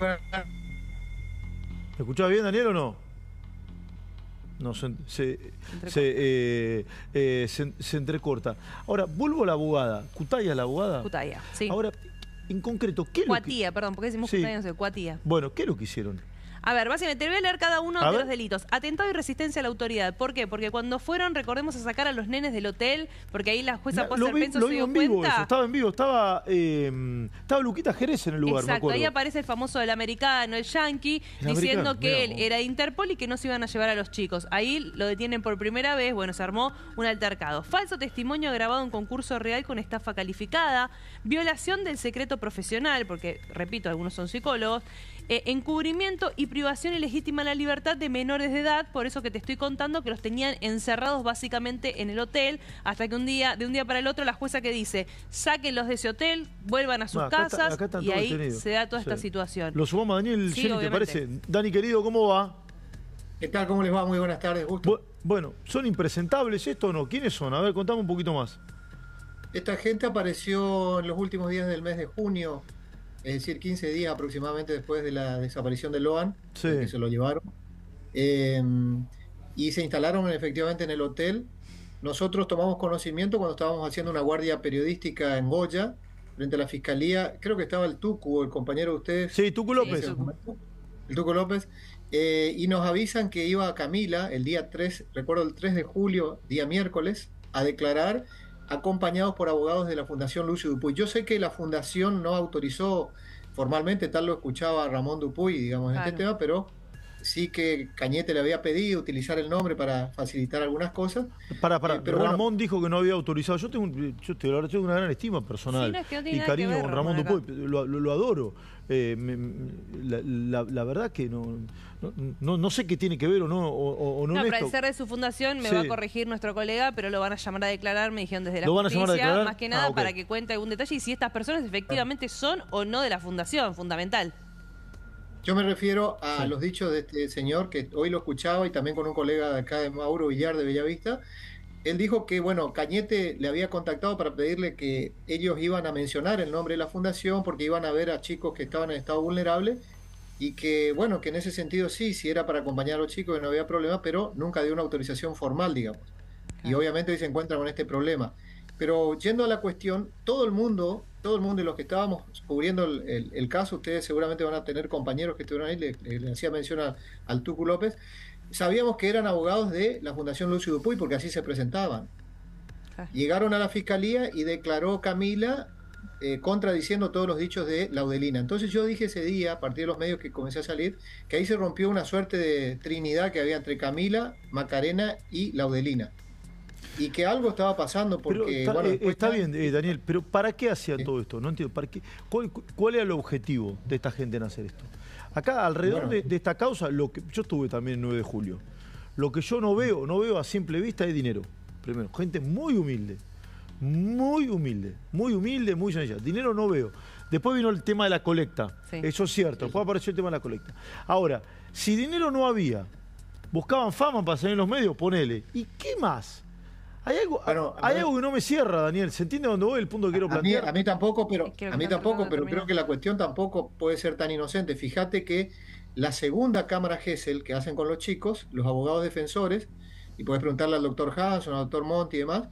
¿Me escuchás bien, Daniel, o no? No, se, se, entrecorta. Eh, eh, Ahora, vuelvo a la abogada. ¿Cutaya la abogada? Cutaya, sí. Ahora, en concreto, ¿qué Cuatía, lo que... perdón, porque decimos sí. Cutaya, no sé, Cuatía. Bueno, ¿qué lo que hicieron? A ver, básicamente te voy a leer cada uno de los delitos. Atentado y resistencia a la autoridad. ¿Por qué? Porque cuando fueron, recordemos, a sacar a los nenes del hotel, porque ahí la jueza puso Penso se dio en vivo estaba en vivo, estaba, em, estaba Luquita Jerez en el lugar, Exacto, ahí aparece el famoso del americano, el yankee, diciendo que él era de Interpol y que no se iban a llevar a los chicos. Ahí lo detienen por primera vez, bueno, se armó un altercado. Falso testimonio grabado en concurso real con estafa calificada, violación del secreto profesional, porque, repito, algunos son psicólogos, eh, encubrimiento y privación ilegítima de la libertad de menores de edad, por eso que te estoy contando que los tenían encerrados básicamente en el hotel, hasta que un día, de un día para el otro, la jueza que dice, sáquenlos de ese hotel, vuelvan a sus casas, y ahí se da toda esta situación. Lo sumamos a Daniel, sí, ¿te parece? Dani, querido, ¿cómo va? ¿Qué tal? ¿Cómo les va? Muy buenas tardes, Bueno, ¿son impresentables esto o no? ¿Quiénes son? A ver, contame un poquito más. Esta gente apareció en los últimos días del mes de junio es decir, 15 días aproximadamente después de la desaparición de Loan, eh, que se lo llevaron. Em, y se instalaron efectivamente en el hotel. Nosotros tomamos conocimiento cuando estábamos haciendo una guardia periodística en Goya, frente a la fiscalía. Creo que estaba el Tucu, el compañero de ustedes. Sí, Tucu López. El Tucu López. Eh, y nos avisan que iba a Camila el día 3, recuerdo el 3 de julio, día miércoles, a declarar acompañados por abogados de la Fundación Lucio Dupuy. Yo sé que la Fundación no autorizó formalmente, tal lo escuchaba Ramón Dupuy, digamos, en este tema, pero sí que Cañete le había pedido utilizar el nombre para facilitar algunas cosas. Para, eh, Ramón dijo que no había autorizado. Yo tengo, una gran estima personal y cariño con Ramón Dupuy, lo, adoro. Eh, la, verdad que no, sé qué tiene que ver o no. O, o no, para ser de su fundación me va a corregir nuestro colega, pero lo van a llamar a declarar, me dijeron desde la justicia, más que ah, nada para que cuente algún detalle y si estas personas ah. efectivamente son o no de la fundación, fundamental. Yo me refiero a los dichos de este señor que hoy lo escuchaba y también con un colega de acá de Mauro Villar de Bellavista. Él dijo que, bueno, Cañete le había contactado para pedirle que ellos iban a mencionar el nombre de la fundación porque iban a ver a chicos que estaban en estado vulnerable y que, bueno, que en ese sentido sí, si era para acompañar a los chicos no había problema, pero nunca dio una autorización formal, digamos. Y obviamente hoy se encuentra con este problema. Pero yendo a la cuestión, todo el mundo todo el mundo y los que estábamos cubriendo el, caso, ustedes seguramente van a tener compañeros que estuvieron ahí, le, hacía mención al Tucu López, sabíamos que eran abogados de la Fundación Lucio Dupuy porque así se presentaban. Llegaron a la fiscalía y declaró Camila eh, contradiciendo todos los dichos de Laudelina. Entonces yo dije ese día, a partir de los medios que comencé a salir, que ahí se rompió una suerte de trinidad que había entre Camila, Macarena y Laudelina y que algo estaba pasando porque... está, eh, bien, eh, Daniel, pero ¿para qué hacía todo esto? No entiendo. ¿para qué? ¿Cuál, era el objetivo de esta gente en hacer esto? Acá, alrededor de, esta causa, lo que yo estuve también el 9 de julio. Lo que yo no veo, no veo a simple vista es dinero. Primero, gente muy humilde. Muy humilde, muy humilde, muy sencilla. Dinero no veo. Después vino el tema de la colecta. Eso es cierto. Después apareció el tema de la colecta. Ahora, si dinero no había, buscaban fama para salir en los medios, ponele. ¿Y qué más? Hay algo, hay algo que no me cierra, Daniel. ¿Se entiende dónde voy el punto que quiero plantear? A mí, tampoco, pero, a mí tampoco, pero creo que la cuestión tampoco puede ser tan inocente. Fíjate que la segunda cámara Gesell que hacen con los chicos, los abogados defensores, y puedes preguntarle al doctor Hanson, al doctor Monti y demás,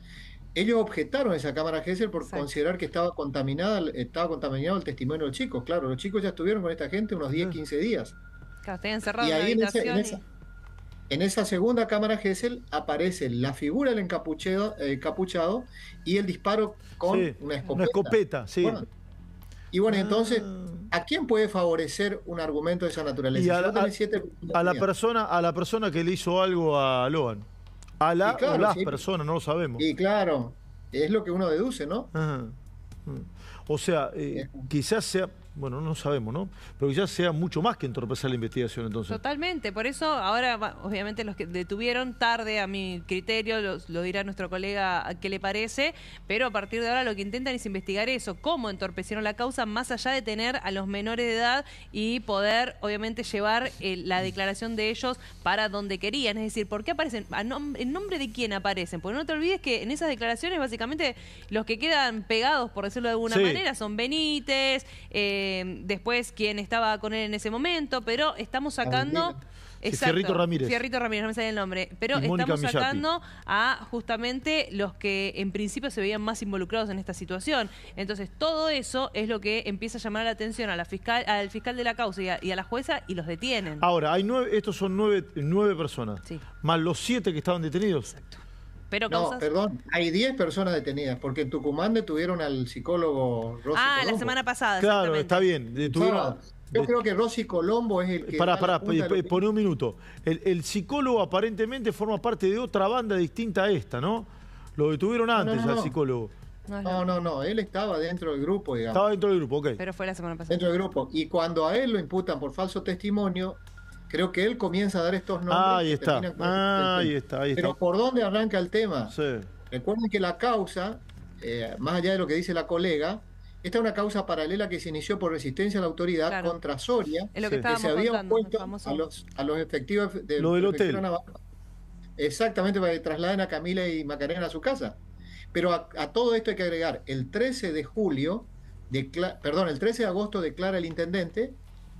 ellos objetaron esa cámara Gesell por considerar que estaba contaminada, estaba contaminado el testimonio de los chicos. Claro, los chicos ya estuvieron con esta gente unos 10, 15 días. Claro, encerrados en, en, en esa segunda cámara Gessel, aparece la figura del eh, encapuchado y el disparo con una escopeta. Una escopeta, sí. y bueno, entonces, ah. ¿a quién puede favorecer un argumento de esa naturaleza? a, la, persona, a la persona que le hizo algo a Loan. A la, las personas, no lo sabemos. Y claro, es lo que uno deduce, ¿no? Mm. O sea, eh, quizás sea bueno, no sabemos, ¿no? Pero ya sea mucho más que entorpecer la investigación entonces. Totalmente, por eso ahora obviamente los que detuvieron tarde a mi criterio, lo dirá nuestro colega qué le parece, pero a partir de ahora lo que intentan es investigar eso, cómo entorpecieron la causa más allá de tener a los menores de edad y poder obviamente llevar eh, la declaración de ellos para donde querían, es decir, ¿por qué aparecen? ¿En nombre de quién aparecen? Porque no te olvides que en esas declaraciones básicamente los que quedan pegados, por decirlo de alguna manera, son Benítez, eh, eh, después quien estaba con él en ese momento, pero estamos sacando... Exacto, Fierrito Ramírez. no me sale el nombre. Pero estamos sacando a justamente los que en principio se veían más involucrados en esta situación. Entonces, todo eso es lo que empieza a llamar la atención a la fiscal, al fiscal de la causa y a, la jueza y los detienen. Ahora, hay nueve, estos son nueve, personas, más los siete que estaban detenidos. Exacto no, perdón, hay 10 personas detenidas, porque en Tucumán detuvieron al psicólogo Rossi Ah, la semana pasada. Claro, está bien. Detuvieron... yo creo que Rossi Colombo es el que... Pará, pará, poné un minuto. El, psicólogo aparentemente forma parte de otra banda distinta a esta, ¿no? Lo detuvieron antes al psicólogo. No, no, no, él estaba dentro del grupo, digamos. Estaba dentro del grupo, ok. Pero fue la semana pasada. Dentro del grupo. Y cuando a él lo imputan por falso testimonio, Creo que él comienza a dar estos nombres. Ah, ah, ahí está. ahí está, Pero ¿por dónde arranca el tema? Sí. Recuerden que la causa, eh, más allá de lo que dice la colega, esta es una causa paralela que se inició por resistencia a la autoridad contra Soria, que, se había puesto a los, efectivos de, del hotel. exactamente, para que trasladen a Camila y Macarena a su casa. Pero a, todo esto hay que agregar, el 13 de julio, perdón, el 13 de agosto declara el intendente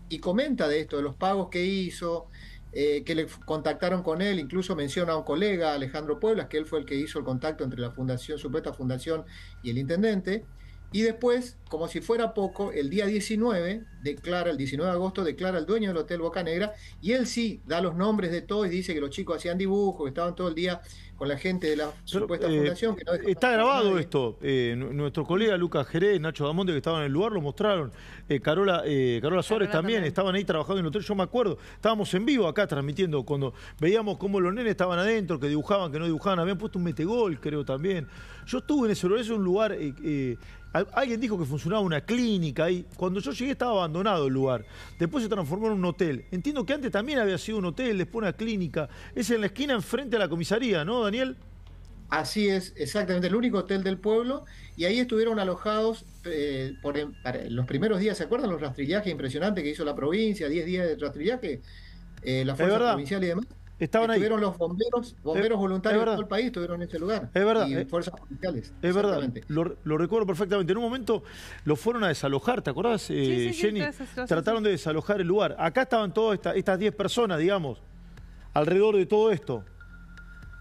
y comenta de esto, de los pagos que hizo, eh, que le contactaron con él, incluso menciona a un colega, Alejandro Pueblas, que él fue el que hizo el contacto entre la fundación, supuesta fundación y el intendente. Y después, como si fuera poco, el día 19, declara, el 19 de agosto, declara el dueño del Hotel Boca Negra y él sí da los nombres de todos y dice que los chicos hacían dibujos, que estaban todo el día con la gente de la supuesta eh, fundación. está grabado esto. Eh, nuestro colega Lucas Jerez, Nacho Damonte, que estaban en el lugar, lo mostraron. Eh, Carola, Carola Suárez también, estaban ahí trabajando en el hotel. Yo me acuerdo, estábamos en vivo acá transmitiendo cuando veíamos cómo los nenes estaban adentro, que dibujaban, que no dibujaban. Habían puesto un metegol, creo también. Yo estuve en ese es un lugar Alguien dijo que funcionaba una clínica ahí. cuando yo llegué estaba abandonado el lugar. Después se transformó en un hotel. Entiendo que antes también había sido un hotel, después una clínica. Es en la esquina enfrente a la comisaría, ¿no, Daniel? Así es, exactamente, el único hotel del pueblo. Y ahí estuvieron alojados eh, por, los primeros días, ¿se acuerdan los rastrillajes impresionantes que hizo la provincia? Diez días de rastrillaje, eh, la fuerza provincial y demás. Estaban estuvieron los bomberos, bomberos voluntarios de todo el país, estuvieron en ese lugar. Es verdad. Y es, eh. fuerzas policiales. Es verdad. Lo, recuerdo perfectamente. En un momento lo fueron a desalojar, ¿te acordás, eh, Jenny? Trataron de desalojar el lugar. Acá estaban todas estas 10 personas, digamos, alrededor de todo esto.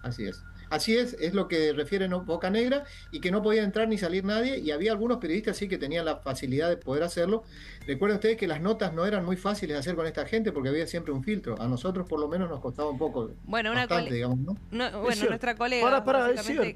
Así es. Así es, es lo que refiere Boca Negra y que no podía entrar ni salir nadie y había algunos periodistas sí que tenían la facilidad de poder hacerlo. Recuerden ustedes que las notas no eran muy fáciles de hacer con esta gente porque había siempre un filtro. A nosotros por lo menos nos costaba un poco. Bueno, una cosa, digamos, ¿no? bueno nuestra colega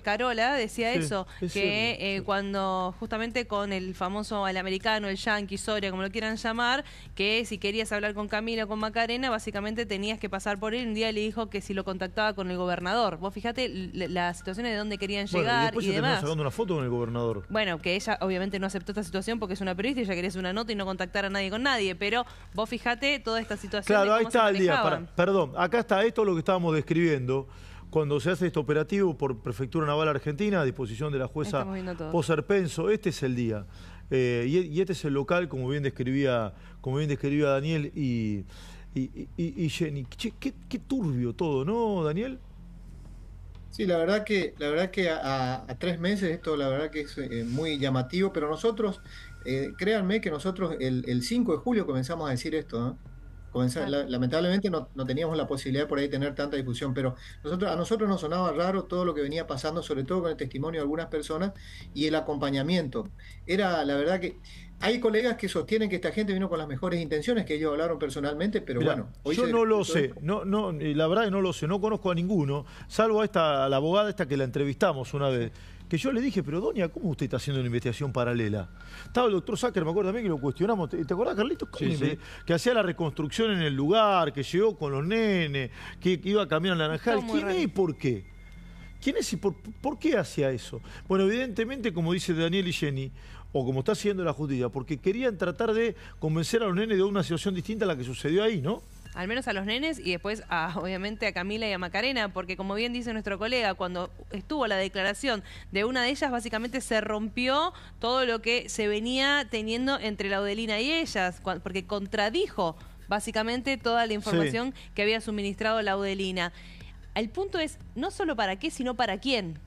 Carola decía eso, que eh, cuando justamente con el famoso el americano, el yankee, Soria, como lo quieran llamar, que si querías hablar con Camila o con Macarena, básicamente tenías que pasar por él. Un día le dijo que si lo contactaba con el gobernador. Vos fíjate las situaciones de dónde querían llegar y, después demás. una foto con el gobernador. Bueno, que ella obviamente no aceptó esta situación porque es una periodista y ella quería hacer una nota y no contactar a nadie con nadie, pero vos fijate toda esta situación. Claro, ahí está el día. perdón, acá está esto lo que estábamos describiendo. Cuando se hace este operativo por Prefectura Naval Argentina, a disposición de la jueza Poserpenso, este es el día. Eh, y, este es el local, como bien describía, como bien describía Daniel y, Jenny. qué turbio todo, ¿no, Daniel? Sí, la verdad que, la verdad que a, tres meses esto la verdad que es eh, muy llamativo, pero nosotros, eh, créanme que nosotros el, 5 de julio comenzamos a decir esto, Comenzar, lamentablemente no, teníamos la posibilidad por ahí tener tanta difusión, pero nosotros, a nosotros nos sonaba raro todo lo que venía pasando, sobre todo con el testimonio de algunas personas y el acompañamiento. Era la verdad que hay colegas que sostienen que esta gente vino con las mejores intenciones, que ellos hablaron personalmente, pero bueno. yo no lo sé, no, no, la verdad que no lo sé, no conozco a ninguno, salvo a esta, la abogada esta que la entrevistamos una vez, que yo le dije, pero Doña, ¿cómo usted está haciendo una investigación paralela? Estaba el doctor Sacker, me acuerdo también que lo cuestionamos, ¿te, acordás, Carlitos? Sí, Que hacía la reconstrucción en el lugar, que llegó con los nenes, que, iba a caminar el naranjal, ¿Quién es y por qué? ¿Quién es y por, qué hacía eso? Bueno, evidentemente, como dice Daniel y Jenny, o como está haciendo la judía, porque querían tratar de convencer a los nenes de una situación distinta a la que sucedió ahí, ¿no? Al menos a los nenes y después, obviamente, a Camila y a Macarena, porque como bien dice nuestro colega, cuando estuvo la declaración de una de ellas, básicamente se rompió todo lo que se venía teniendo entre la Laudelina y ellas, porque contradijo básicamente toda la información que había suministrado la Laudelina. El punto es no solo para qué, sino para quién.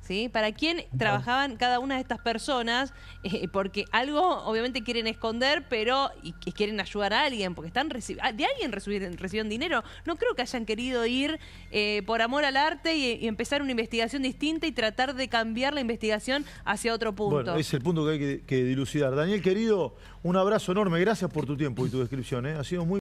¿Sí? ¿Para quién trabajaban cada una de estas personas? Eh, porque algo obviamente quieren esconder, pero y, quieren ayudar a alguien, porque están ah, de alguien recibieron, dinero. No creo que hayan querido ir eh, por amor al arte y, empezar una investigación distinta y tratar de cambiar la investigación hacia otro punto. Bueno, es el punto que hay que, dilucidar. Daniel, querido, un abrazo enorme. Gracias por tu tiempo y tu descripción. ¿eh? Ha sido muy